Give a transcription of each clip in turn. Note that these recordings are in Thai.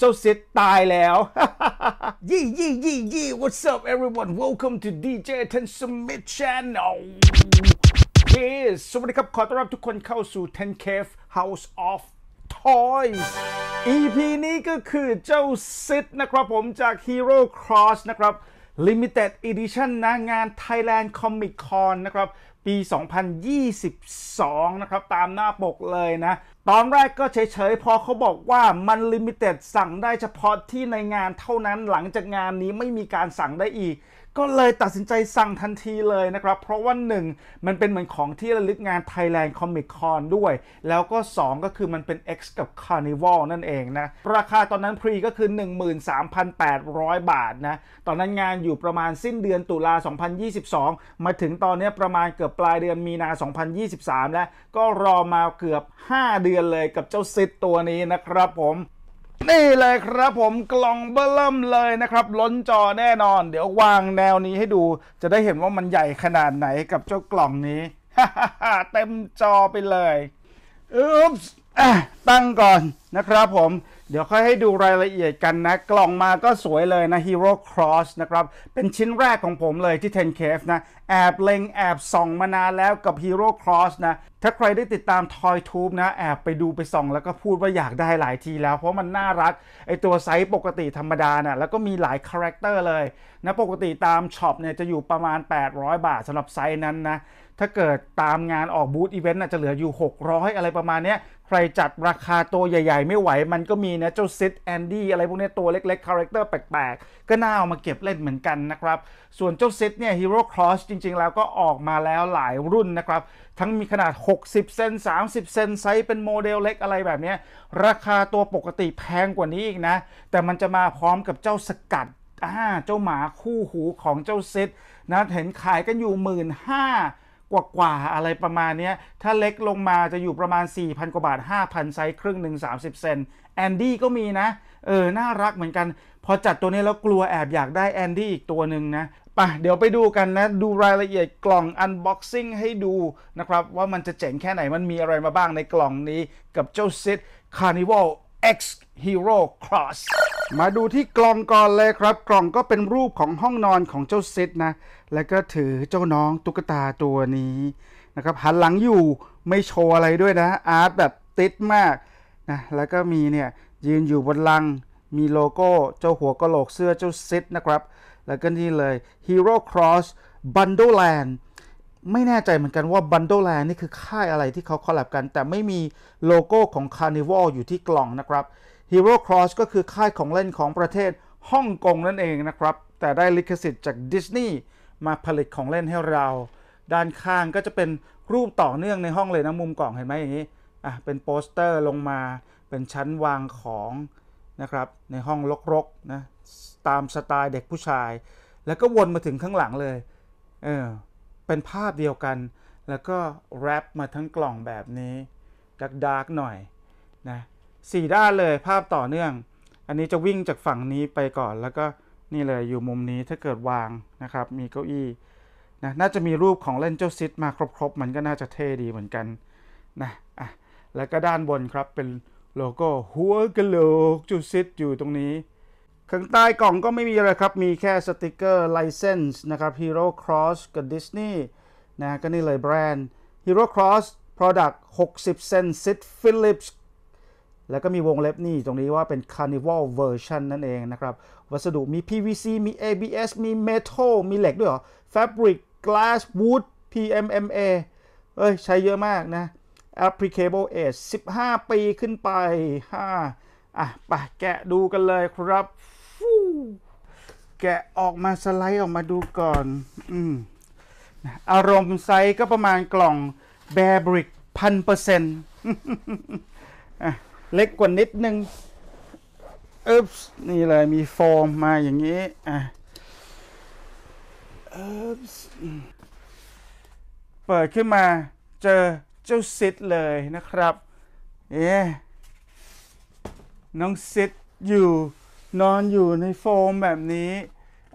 เจ้าเซตตายแล้ว ยี่ยี่ยี่ยี่ what's up everyone welcome to DJ Ten Summit Channel yes สวัสดีครับ ขอต้อนรับทุกคนเข้าสู่ Ten Cave House of Toys EP นี้ก็คือเจ้าซิดนะครับผมจาก Hero Cross นะครับ Limited Edition นะงาน Thailand Comic Con นะครับ ปี 2022 นะครับ ตามหน้าปกเลยนะตอนแรกก็เฉยๆพอเขาบอกว่ามันลิมิเต็ดสั่งได้เฉพาะที่ในงานเท่านั้นหลังจากงานนี้ไม่มีการสั่งได้อีก ก็เลยตัดสินใจสั่งทันทีเลยนะครับ เพราะว่าหนึ่งมันเป็นเหมือนของที่ระลึกงาน Thailand Comic Con ด้วย แล้วก็ 2 ก็คือมันเป็น X กับ Carnival นั่นเองนะ ราคาตอนนั้นพรีก็คือ 13,800 บาทนะ ตอนนั้นงานอยู่ประมาณสิ้นเดือนตุลา 2022 มาถึงตอนนี้ประมาณเกือบปลายเดือนมีนา2023แล้วก็รอมาเกือบ 5 เดือนยนเลยกับเจ้าซิดตัวนี้นะครับ ผม นี่เลยครับผมกล่องเบลเ่มเลยนะครับ ล้นจอแน่นอน เดี๋ยววางแนวนี้ให้ดูจะได้เห็นว่ามันใหญ่ขนาดไหนกับเจ้ากล่องนี้เต็มจอไปเลยอุ๊บตั้งก่อนนะครับผมเดี๋ยวค่อยให้ดูรายละเอียดกันนะ กล่องมาก็สวยเลยนะ Hero Cross นะครับ เป็นชิ้นแรกของผมเลยที่ 10KF นะ แอบเล็งแอบส่องมานานแล้วกับ Hero Cross นะ ถ้าใครได้ติดตาม Toy Tube นะ แอบไปดูไปส่องแล้วก็พูดว่าอยากได้หลายทีแล้ว เพราะมันน่ารักไอตัวไซส์ปกติธรรมดานะ่ยแล้วก็มีหลายคาแรคเตอร์เลยนะปกติตามช็อปเนี่ยจะอยู่ประมาณ 800 บาทสำหรับไซส์นั้นนะถ้าเกิดตามงานออกบูธอีเวนต์จะเหลืออยู่ 600 อะไรประมาณนี้ใครจัดราคาตัวใหญ่ๆ ไม่ไหว มันก็มีนะเจ้าซิดแอนดี้อะไรพวกนี้ตัวเล็กๆคาแรคเตอร์แปลกๆ ก็น่าเอามาเก็บเล่นเหมือนกันนะครับ ส่วนเจ้าซิดเนี่ยฮีโร่ครอสจริงๆ แล้วก็ออกมาแล้วหลายรุ่นนะครับ ทั้งมีขนาด 60 เซน30เซนไซส์เป็นโมเดลเล็กอะไรแบบนี้ ราคาตัวปกติแพงกว่านี้อีกนะ แต่มันจะมาพร้อมกับเจ้าสกัดอ่าเจ้าหมาคู่หูของเจ้าซิดนะเห็นขายกันอยู่หมื่นห้ากว่ากว่าอะไรประมาณนี้ถ้าเล็กลงมาจะอยู่ประมาณ 4,000 กว่าบาท 5,000 ไซส์ครึ่งหนึ่ง30 เซนแอนดี้ก็มีนะ เออ น่ารักเหมือนกัน พอจัดตัวนี้แล้วกลัวแอบอยากได้แอนดี้อีกตัวหนึ่งนะปะเดี๋ยวไปดูกันนะ ดูรายละเอียดกล่องอันบ็อกซิ่งให้ดูนะครับ ว่ามันจะเจ๋งแค่ไหนมันมีอะไรมาบ้างในกล่องนี้ กับเจ้าซิดคาร์นิวัล X Hero Cross มาดูที่กล่องก่อนเลยครับ กล่องก็เป็นรูปของห้องนอนของเจ้าซินะ แล้วก็ถือเจ้าน้องตุ๊กตาตัวนี้นะครับหันหลังอยู่ไม่โชว์อะไรด้วยนะอาร์ตแบบติดมากนะแล้วก็มีเนี่ยยืนอยู่บนลังมีโลโก้เจ้าหัวกะโหลกเสื้อเจ้าซินะครับแล้วก็นี่เลย Hero Cross Bundle Land ไม่แน่ใจเหมือนกันว่าบันโดแลนนี่คือค่ายอะไรที่เขาคอลแลบกัน แต่ไม่มีโลโก้ของ Carnival อยู่ที่กล่องนะครับ Hero Cross ก็คือค่ายของเล่นของประเทศฮ่องกงนั่นเองนะครับ แต่ได้ลิขสิทธิ์จากดิสนีย์มาผลิตของเล่นให้เรา ด้านข้างก็จะเป็นรูปต่อเนื่องในห้องเลยนะมุมกล่องเห็นไหมอย่างนี้อ่ะเป็นโปสเตอร์ลงมาเป็นชั้นวางของนะครับในห้องรกๆนะตามสไตล์เด็กผู้ชาย แล้วก็วนมาถึงข้างหลังเลย เออเป็นภาพเดียวกัน แล้วก็แรปมาทั้งกล่องแบบนี้ดักดาร์กหน่อยนะสี่ด้านเลยภาพต่อเนื่อง อันนี้จะวิ่งจากฝั่งนี้ไปก่อน แล้วก็นี่เลยอยู่มุมนี้ถ้าเกิดวางนะครับ มีเก้าอี้นะน่าจะมีรูปของเล่นเจ้าซิดมาครบๆมันก็น่าจะเท่ดีเหมือนกันนะอ่ะแล้วก็ด้านบนครับเป็นโลโก้หัวกะโหลกจุดซิดอยู่ตรงนี้ข้างใต้กล่องก็ไม่มีอะไรครับ มีแค่สติกเกอร์ ไลเซนส์นะครับ Hero Cross กับ Disney นะก็นี่เลยแบรนด์ Hero Cross Product 60เซนซิตฟิลิปส์แล้วก็มีวงเล็บนี่ตรงนี้ว่าเป็น Carnival Version นั่นเองนะครับ วัสดุมี PVC มี ABS มี Metal มีเหล็กด้วยเหรอ Fabric Glass Wood PMMA เอ้ยใช้เยอะมากนะ Applicable Age 15 ปีขึ้นไป5อ่ะไปแกะดูกันเลยครับแกะออกมาสไลด์ออกมาดูก่อนอืมอารมณ์ไซส์ก็ประมาณกล่อง แบร์บริกพันเปอร์เซ็นต์ เล็กกว่านิดนึงอึ๊บนี่เลยมีโฟมมาอย่างนี้อ่ะอึ๊บเปิดขึ้นมาเจอเจ้าซิดเลยนะครับ เอ๊น้องซิดอยู่นอนอยู่ในโฟมแบบนี้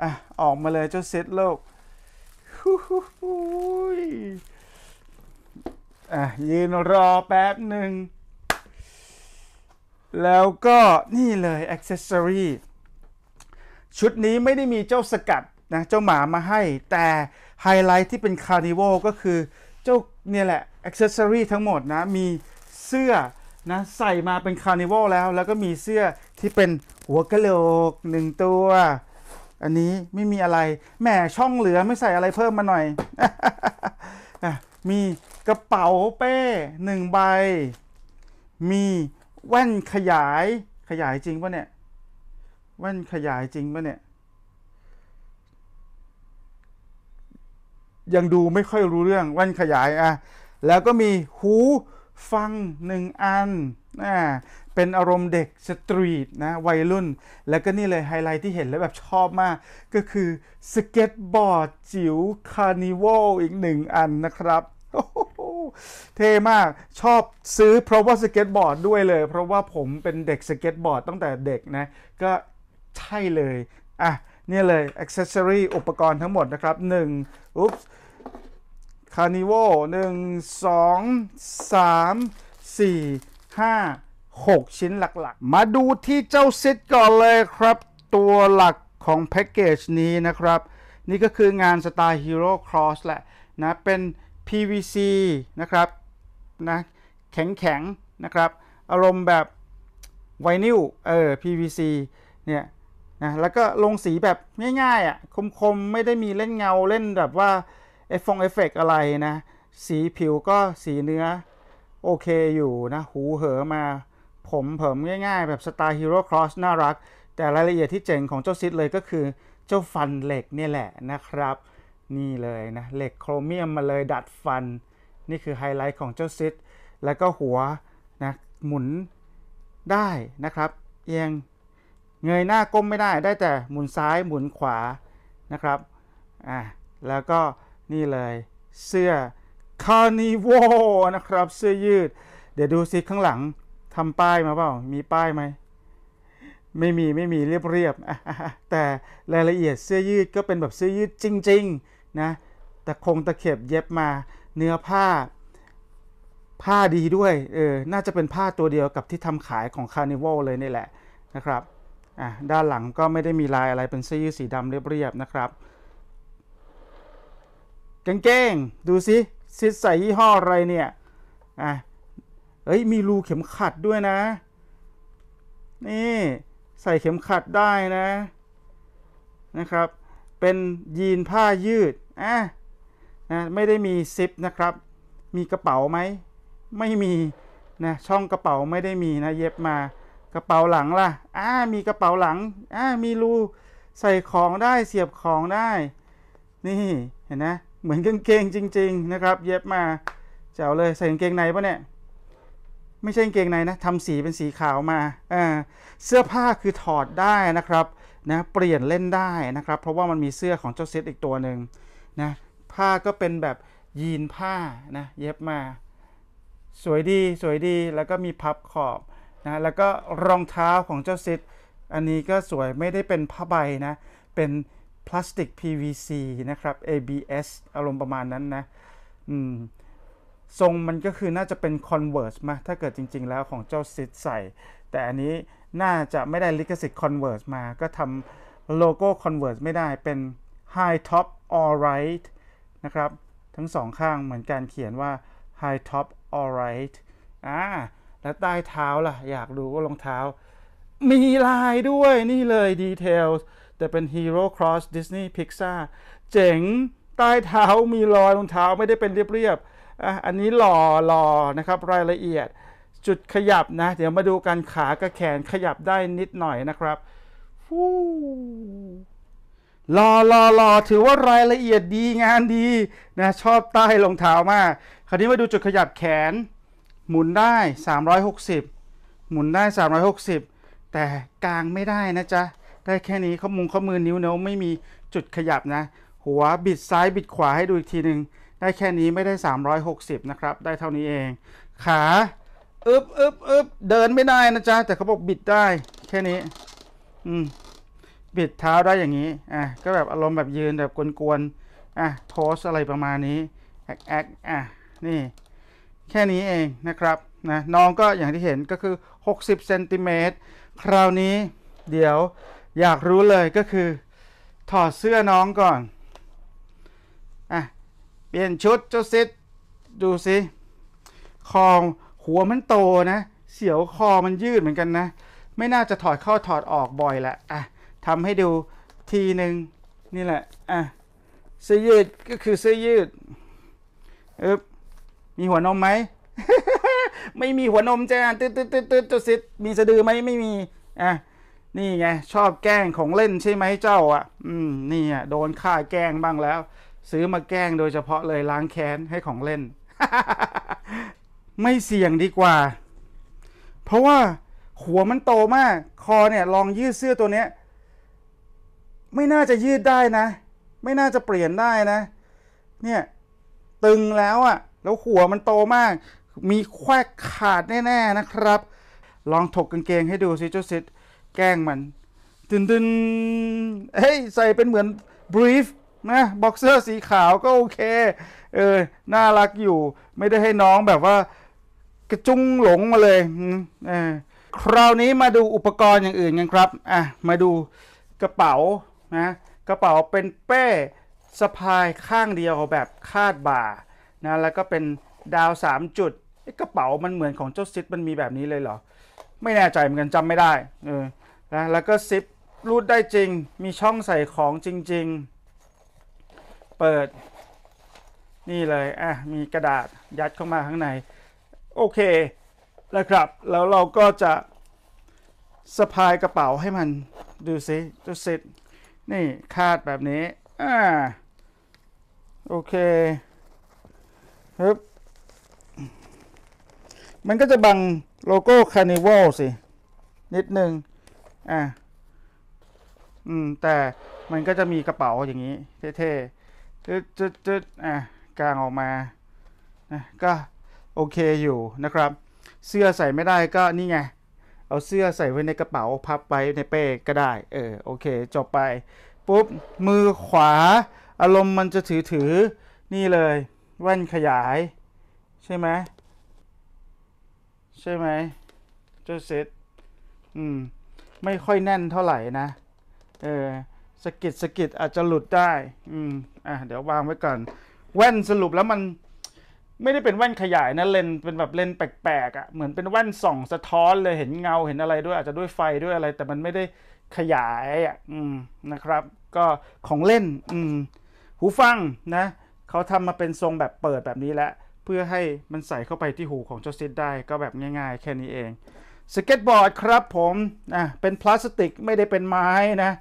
อ่ะออกมาเลยเจ้าเซตโลกอ่ะยืนรอแป๊บหนึ่ง แล้วก็นี่เลยอ็ก c e s ซอรีชุดนี้ไม่ได้มีเจ้าสกัดนะเจ้าหมามาให้แต่ไฮไลท์ที่เป็นคาร์นิวัลก็คือเจ้าเนี่ยแหละอ็ก c e s ซอรีทั้งหมดนะมีเสื้อนะใส่มาเป็นคาร์นิวัลแล้วแล้วก็มีเสื้อที่เป็นหัวกะโหลกหนึ่งตัว อันนี้ไม่มีอะไร แหมช่องเหลือไม่ใส่อะไรเพิ่มมาหน่อย มีกระเป๋าเป้หนึ่งใบ มีแว่นขยายขยายจริงปะเนี่ย แว่นขยายจริงปะเนี่ย ยังดูไม่ค่อยรู้เรื่องแว่นขยายอ่ะแล้วก็มีหูฟังหนึ่งอันนาเป็นอารมณ์เด็กสตรีทนะวัยรุ่น แล้วก็นี่เลยไฮไลท์ที่เห็นแล้วแบบชอบมาก ก็คือสเก็ตบอร์ดจิ๋วคาร์นิวัลอีกหนึ่งอันนะครับเท่มากชอบซื้อเพราะว่าสเก็ตบอร์ดด้วยเลย เพราะว่าผมเป็นเด็กสเก็ตบอร์ดตั้งแต่เด็กนะ ก็ใช่เลย อ่ะ นี่เลยอ c c e s s o r y อุปกรณ์ทั้งหมดนะครับ1อุ๊บคาร์นิวัลหนึ่งสองสามสี่ห้า6 ชิ้นหลักๆ มาดูที่เจ้าซิดก่อนเลยครับ ตัวหลักของแพ็กเกจนี้นะครับ นี่ก็คืองานสไตล์ Hero Cross แหละนะเป็น PVC นะครับนะแข็งๆ นะครับ อารมณ์แบบไวนิลเออ PVC เนี่ยนะแล้วก็ลงสีแบบง่ายๆอะ่ะคมๆ ไม่ได้มีเล่นเงาเล่นแบบว่าเอฟฟงเอฟเฟกอะไรนะ สีผิวก็สีเนื้อโอเคอยู่นะ หูเหอมาผมเผมง่ายๆ แบบสไตล์ฮีโร่ครอสน่ารัก แต่รายละเอียดที่เจ๋งของเจ้าซิดเลยก็คือเจ้าฟันเหล็กนี่แหละนะครับ นี่เลยนะเหล็กโครเมียมมาเลยดัดฟัน นี่คือไฮไลท์ของเจ้าซิดแล้วก็หัวนะหมุนได้นะครับเอียงเงยหน้าก้มไม่ได้ได้แต่หมุนซ้ายหมุนขวานะครับอ่าแล้วก็นี่เลยเสื้อคาร์นิวนะครับเสื้อยืด เดี๋ยวดูซิข้างหลังทำป้ายมาเปล่า มีป้ายไหม ไม่มีไม่มีเรียบเรียบ แต่รายละเอียดเสื้อยืดก็เป็นแบบเสื้อยืดจริงๆนะ แต่คงตะเข็บเย็บมา เนื้อผ้าผ้าดีด้วย เออ น่าจะเป็นผ้าตัวเดียวกับที่ทำขายของคาร์นิวัลเลยนี่แหละนะครับ อ่ะด้านหลังก็ไม่ได้มีลายอะไรเป็นเสื้อยืด สีดำเรียบๆนะครับกางเกงดูสิซิดใส่ยี่ห้ออะไรเนี่ย อ่ะเอ้ยมีรูเข็มขัดด้วยนะ นี่ ใส่เข็มขัดได้นะนะครับ เป็นยีนผ้ายืดอ่ะนะไม่ได้มีซิปนะครับ มีกระเป๋าไหม ไม่มีนะช่องกระเป๋าไม่ได้มีนะ เย็บมากระเป๋าหลังล่ะอ่ามีกระเป๋าหลังอ่ามีรูใส่ของได้เสียบของได้นี่เห็นนะเหมือนกางเกงจริงๆนะครับ เย็บมาเจ๋วเลยใส่กางเกงในปะเนี่ยไม่ใช่กางเกงในนะทำสีเป็นสีขาวมาเสื้อผ้าคือถอดได้นะครับนะ เปลี่ยนเล่นได้นะครับ เพราะว่ามันมีเสื้อของเจ้าเซตอีกตัวหนึ่งนะผ้าก็เป็นแบบยีนผ้านะ เย็บมา สวยดีสวยดีแล้วก็มีพับขอบนะแล้วก็รองเท้าของเจ้าเซตอันนี้ก็สวยไม่ได้เป็นผ้าใบนะ เป็นพลาสติก PVC นะครับ ABS อารมณ์ประมาณนั้นนะ อืมทรงมันก็คือน่าจะเป็น Converse มาถ้าเกิดจริง ๆ แล้วของเจ้าซิดใส่ แต่อันนี้น่าจะไม่ได้ลิขสิทธิ์ Converse มาก็ทำโลโก้ Converse ไม่ได้เป็น High Top Alright นะครับ ทั้งสองข้างเหมือนการเขียนว่า High Top Alright อ่าแล้วใต้เท้าล่ะ อยากดูว่ารองเท้า มีลายด้วยนี่เลยดีเทลแต่เป็น Hero Cross Disney Pixar เจ๋งใต้เท้ามีรอยรองเท้าไม่ได้เป็นเรียบๆอันนี้หล่อหล่อนะครับรายละเอียด จุดขยับนะ เดี๋ยวมาดูกันขากับแขนขยับได้นิดหน่อยนะครับฟูหลอ่อหลอถือว่ารายละเอียดดีงานดีนะชอบใต้รองเท้ามาก คราวนี้มาดูจุดขยับแขน หมุนได้ 360 หมุนได้ 360 แต่กลางไม่ได้นะจ๊ะได้แค่นี้ข้อมุงข้อมือนิ้วเน้วไม่มีจุดขยับนะ หัวบิดซ้ายบิดขวาให้ดูอีกทีหนึ่งได้แค่นี้ไม่ได้ 360 นะครับ ได้เท่านี้เอง ขาอึบอึบอึบเดินไม่ได้นะจ๊ะ แต่เขาบอกบิดได้แค่นี้อืมบิดเท้าได้อย่างนี้อ่ะก็แบบอารมณ์แบบยืนแบบกวนๆอ่ะโพสอะไรประมาณนี้แอกแอกอ่ะนี่แค่นี้เองนะครับนะน้องก็อย่างที่เห็นก็คือ 60เซนติเมตรคราวนี้ เดี๋ยวอยากรู้เลยก็คือ ถอดเสื้อน้องก่อนเปลี่ยนชุดเจ้าซิดดูสิ คองหัวมันโตนะ เสียวคอมันยืดเหมือนกันนะ ไม่น่าจะถอดเข้าถอดออกบ่อยแหละอ่ะทำให้ดูทีหนึ่งนี่แหละ อ่ะเสื้อยืดก็คือเสื้อยืดเอ๊บมีหัวนมไหม ไม่มีหัวนมจ้าตืดตืดตืดตืดจุดสิมีสะดือไหมไม่มีอ่ะนี่ไง ชอบแกล้งของเล่นใช่ไหมเจ้าอ่ะอืมนี่อ่ะโดนฆ่าแกล้งบ้างแล้วซื้อมาแกล้งโดยเฉพาะเลยล้างแค้นให้ของเล่น ไม่เสี่ยงดีกว่า เพราะว่าหัวมันโตมาก คอเนี่ยลองยืดเสื้อตัวเนี้ย ไม่น่าจะยืดได้นะ ไม่น่าจะเปลี่ยนได้นะ เนี่ย ตึงแล้วอะ่ะ แล้วหัวมันโตมาก มีแควขาดแน่ ๆ นะครับ ลองถกกางเกงให้ดูสิเจ้าซิดแกล้งมันดึนๆเฮ้ยใส่เป็นเหมือนบรีฟนะบ็อกเซอร์สีขาวก็โอเคเออน่ารักอยู่ไม่ได้ให้น้องแบบว่ากระจุงหลงมาเลยเออคราวนี้มาดูอุปกรณ์อย่างอื่นกันครับอ่ะมาดูกระเป๋านะกระเป๋าเป็นเป้สะพายข้างเดียวแบบคาดบ่านะ แล้วก็เป็นดาว 3 จุดกระเป๋ามันเหมือนของเจ้าซิดมันมีแบบนี้เลยเหรอไม่แน่ใจเหมือนกันจำไม่ได้เออนะแล้วก็ซิปรูดได้จริงมีช่องใส่ของจริง ๆิด นี่เลย อ่ะ มีกระดาษยัดเข้ามาข้างใน โอเค แล้วครับ แล้วเราก็จะสะพายกระเป๋าให้มัน ดูสิดูสินี่คาดแบบนี้ อ่าโอเคฮึบมันก็จะบังโลโก้คาร์นิวัลสิ นิดหนึ่งอ่าอืม แต่มันก็จะมีกระเป๋าอย่างนี้ เท่ๆจึ๊ดจึ๊ดจึ๊ดอ่ะกลางออกมาก็โอเคอยู่นะครับ เสื้อใส่ไม่ได้ก็นี่ไง เอาเสื้อใส่ไว้ในกระเป๋า พับไว้ในเป้ก็ได้ เออโอเคจบไปปุ๊บมือขวาอารมณ์มันจะถือถือ นี่เลยแว่นขยาย ใช่ไหม ใช่ไหมเจ้าเซตอืมไม่ค่อยแน่นเท่าไหร่นะ เออสกิดสกิดอาจจะหลุดได้ อืม อ่ะ เดี๋ยววางไว้ก่อน แว่นสรุปแล้วมันไม่ได้เป็นแว่นขยายนะเลนเป็นแบบเลนแปลกๆอะ่ะ เหมือนเป็นแว่นส่อง สะท้อนเลยเห็นเงาเห็นอะไรด้วยอาจจะด้วยไฟด้วยอะไร แต่มันไม่ได้ขยายอะ่ะ อืม นะครับ ก็ของเล่น อืม หูฟังนะเขาทำมาเป็นทรงแบบเปิดแบบนี้แหละเพื่อให้มันใส่เข้าไปที่หูของเจ้าซิดได้ก็แบบง่ายๆแค่นี้เอง สเก็ตบอร์ดครับผม อ่ะ เป็นพลาสติกไม่ได้เป็นไม้นะ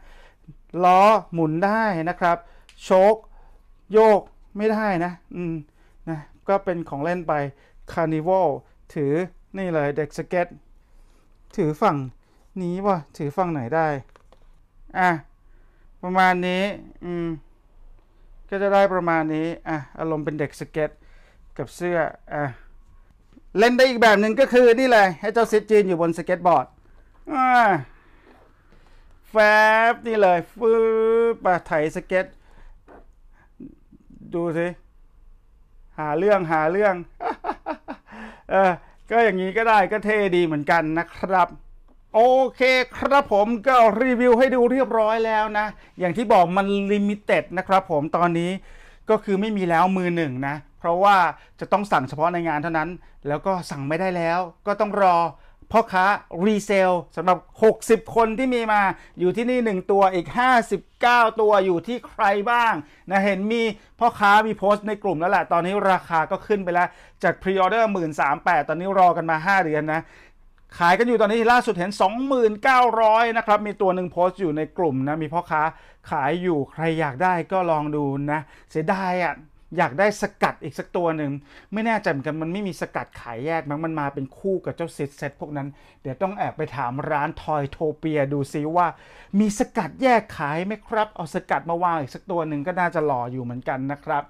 ล้อ หมุนได้นะครับ โชกโยกไม่ได้นะอืมนะ ก็เป็นของเล่นไปคาร์นิวัลถือนี่เลยเด็กสเก็ต ถือฝั่งนี้วะถือฝั่งไหนได้อ่ะประมาณนี้อืมก็จะได้ประมาณนี้อ่ะอารมณ์เป็นเด็กสเก็ต กับเสื้ออ่ะเล่นได้อีกแบบหนึ่งก็คือ นี่เลยให้เจ้าซิจีนอยู่บนสเก็ตบอร์ดอ่าแฟบนี่เลยฟื้ปะไถสเก็ตดูสิหาเรื่องหาเรื่องเออก็อย่างนี้ก็ได้ก็เท่ดีเหมือนกันนะครับโอเคครับผมก็รีวิวให้ดูเรียบร้อยแล้วนะ อย่างที่บอกมันลิมิเต็ดนะครับ ผมตอนนี้ก็คือไม่มีแล้วมือหนึ่งนะเพราะว่าจะต้องสั่งเฉพาะในงานเท่านั้น แล้วก็สั่งไม่ได้แล้ว ก็ต้องรอพ่อค้ารีเซลสำหรับ 60 คนที่มีมาอยู่ที่นี่ 1 ตัวอีก 59 ตัวอยู่ที่ใครบ้างนะเห็นมีพ่อค้ามีโพสต์ในกลุ่มแล้วแหละตอนนี้ราคาก็ขึ้นไปแล้ว จากพรีออเดอร์138ตอนนี้รอกันมา 5 เดือนนะขายกันอยู่ตอนนี้ล่าสุดเห็น 2,900นะครับ มีตัวหนึ่งโพสต์อยู่ในกลุ่มนะมีพ่อค้าขายอยู่ใครอยากได้ก็ลองดูนะ เสียดายอะ่ะอยากได้สกัดอีกสักตัวหนึ่ง ไม่แน่ใจเหมือนกันมันไม่มีสกัดขายแยก มั้งมันมาเป็นคู่กับเจ้าเซตเซตพวกนั้นเดี๋ยวต้องแอบไปถามร้านทอยโทเปียดูซิว่า มีสกัดแยกขายไหมครับ เอาสกัดมาวางอีกสักตัวหนึ่งก็น่าจะหล่ออยู่เหมือนกันนะครับ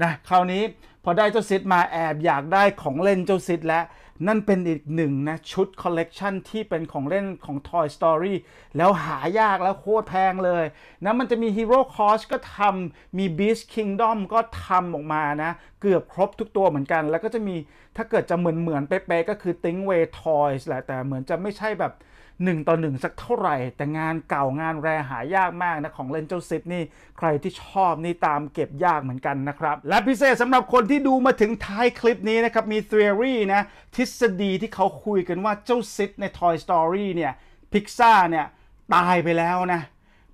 นะคราวนี้พอได้เจ้าซิดมาแอบอยากได้ของเล่นเจ้าซิดแล้ว นั่นเป็นอีกหนึ่งนะ ชุดคอลเลกชันที่เป็นของเล่นของ Toy Story แล้วหายากแล้วโคตรแพงเลยนะมันจะมี Hero Cost ก็ทำมี Beast Kingdom ก็ทำออกมานะ เกือบครบทุกตัวเหมือนกัน แล้วก็จะมีถ้าเกิดจะเหมือนเหมือนเป๊ะๆก็คือ t i n k w a y Toys แหละ แต่เหมือนจะไม่ใช่แบบ1ต่อ1สักเท่าไหร่ แต่งานเก่างานแรหายากมากนะของเลนเจ้าซิปนี่ ใครที่ชอบนี่ตามเก็บยากเหมือนกันนะครับ และพิเศษสำหรับคนที่ดูมาถึงท้ายคลิปนี้นะครับ มีทฤษฎีนะทฤษฎีที่เขาคุยกันว่าเจ้าซิปใน Toy Story เนี่ยพิกซ่าเนี่ยตายไปแล้วนะ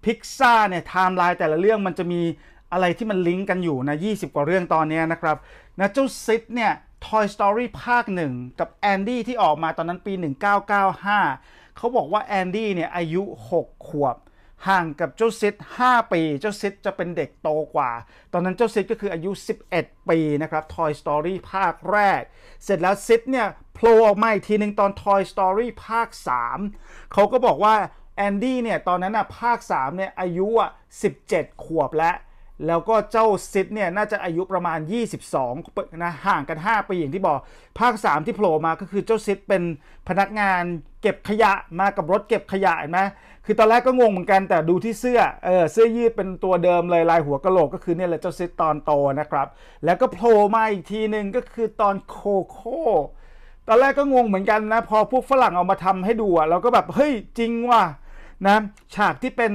พิกซ่าเนี่ยไทม์ไลน์แต่ละเรื่องมันจะมีอะไรที่มันลิงก์กันอยู่นะ20 กว่าเรื่องตอนนี้นะครับนะเจ้าซิดเนี่ย Toy Story ภาค1กับแอนดี้ที่ออกมาตอนนั้นปี1995เขาบอกว่าแอนดี้เนี่ยอายุ 6 ขวบ ห่างกับเจ้าซิด5ปีเจ้าซิดจะเป็นเด็กโตกว่า ตอนนั้นเจ้าซิดก็คืออายุ 11 ปี นะครับ Toy Story ภาคแรก เสร็จแล้วซิดเนี่ยโผล่ออกมาอีกทีหนึ่งตอน Toy Story ภาค 3 เขาก็บอกว่าแอนดี้เนี่ยตอนนั้นอ่ะภาค3เนี่ยอายุอ่ะ17 ขวบแล้วแล้วก็เจ้าซิดเนี่ยน่าจะอายุประมาณ 22 นะห่างกัน 5ปีอย่างที่บอกภาค 3 ที่โผล่มาก็คือเจ้าซิดเป็นพนักงานเก็บขยะมากับรถเก็บขยะเห็นไหมคือตอนแรกก็งงเหมือนกันแต่ดูที่เสื้อเออเสื้อยืดเป็นตัวเดิมเลยลายหัวกะโหลกก็คือเนี่ยแหละเจ้าซิดตอนโตนะครับ แล้วก็โผล่มาอีกทีหนึ่งก็คือตอนโคโค่ตอนแรกก็งงเหมือนกันนะพอพวกฝรั่งเอามาทำให้ดูอะเราก็แบบเฮ้ยจริงว่ะนะฉากที่เป็น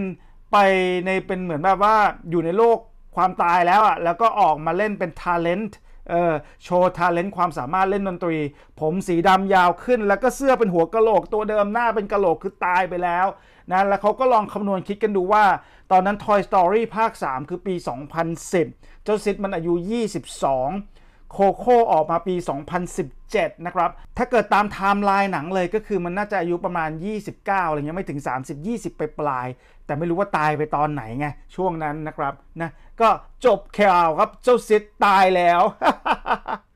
ไปในเป็นเหมือนแบบว่าอยู่ในโลกความตายแล้วอ่ะ แล้วก็ออกมาเล่นเป็นทาเลนต์เออโชว์ทาเลนต์ความสามารถเล่นดนตรี ผมสีดำยาวขึ้น แล้วก็เสื้อเป็นหัวกะโหลกตัวเดิมหน้าเป็นกะโหลกคือตายไปแล้วนะ แล้วเขาก็ลองคำนวณคิดกันดูว่า ตอนนั้น Toy Story ภาค 3 คือปี 2010เจ้าซิดมันอายุ 22โคโค่ออกมาปี 2017 นะครับ ถ้าเกิดตามไทม์ไลน์หนังเลยก็คือมันน่าจะอายุประมาณ 29 อะไรเงี้ยไม่ถึง 30 20 ไปปลาย แต่ไม่รู้ว่าตายไปตอนไหนไง ช่วงนั้นนะครับนะก็จบแควครับเจ้าซิดตายแล้ว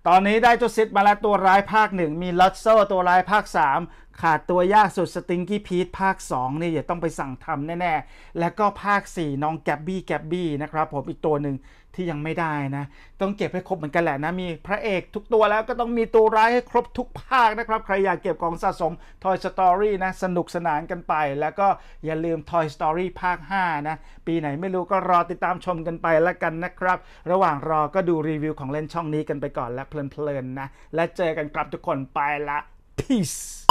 ตอนนี้ได้เจ้าซิดมาแล้วตัวร้ายภาค 1 มีลัตเซอร์ตัวร้ายภาค 3ขาดตัวยากสุดสติงกี้พีทภาค2เนี่ย่าต้องไปสั่งทำแน่ๆ แล้วก็ภาค 4 น้องแกบบี้แกบบี้นะครับ ผมอีกตัวหนึ่งที่ยังไม่ได้นะ ต้องเก็บให้ครบเหมือนกันแหละนะ มีพระเอกทุกตัวแล้วก็ต้องมีตัวร้ายให้ครบทุกภาคนะครับ ใครอยากเก็บของสะสม Toy Story นะ สนุกสนานกันไป แล้วก็อย่าลืม Toy Story ภาค 5 นะ ปีไหนไม่รู้ก็รอติดตามชมกันไปละกันนะครับ ระหว่างรอก็ดูรีวิวของเล่นช่องนี้กันไปก่อนและเพลินๆนะและเจอกันครับทุกคนไปละ peace